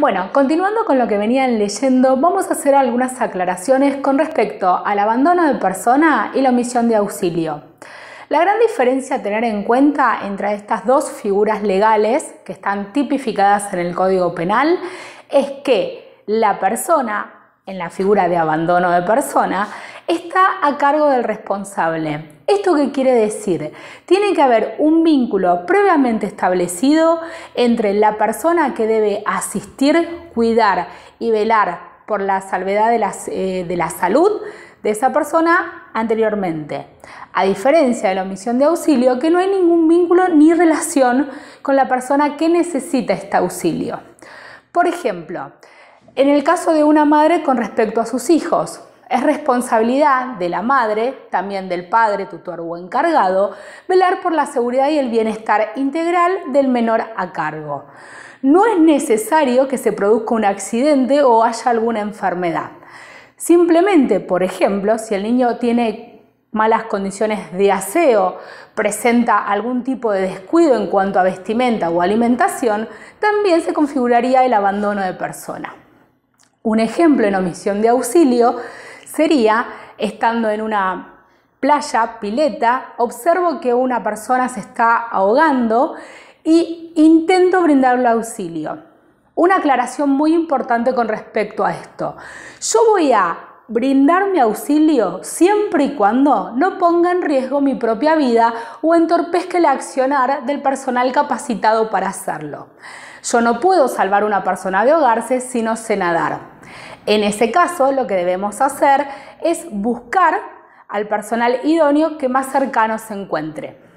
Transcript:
Bueno, continuando con lo que venían leyendo, vamos a hacer algunas aclaraciones con respecto al abandono de persona y la omisión de auxilio. La gran diferencia a tener en cuenta entre estas dos figuras legales que están tipificadas en el Código Penal es que la persona, en la figura de abandono de persona, está a cargo del responsable. ¿Esto qué quiere decir? Tiene que haber un vínculo previamente establecido entre la persona que debe asistir, cuidar y velar por la salvedad eh, de, la salud de esa persona anteriormente. A diferencia de la omisión de auxilio, que no hay ningún vínculo ni relación con la persona que necesita este auxilio. Por ejemplo, en el caso de una madre con respecto a sus hijos, es responsabilidad de la madre, también del padre, tutor o encargado, velar por la seguridad y el bienestar integral del menor a cargo. No es necesario que se produzca un accidente o haya alguna enfermedad. Simplemente, por ejemplo, si el niño tiene malas condiciones de aseo, presenta algún tipo de descuido en cuanto a vestimenta o alimentación, también se configuraría el abandono de persona. Un ejemplo en omisión de auxilio sería estando en una playa, pileta, observo que una persona se está ahogando y intento brindarle auxilio. Una aclaración muy importante con respecto a esto. Yo voy a brindar mi auxilio siempre y cuando no ponga en riesgo mi propia vida o entorpezca el accionar del personal capacitado para hacerlo. Yo no puedo salvar a una persona de ahogarse si no sé nadar. En ese caso, lo que debemos hacer es buscar al personal idóneo que más cercano se encuentre.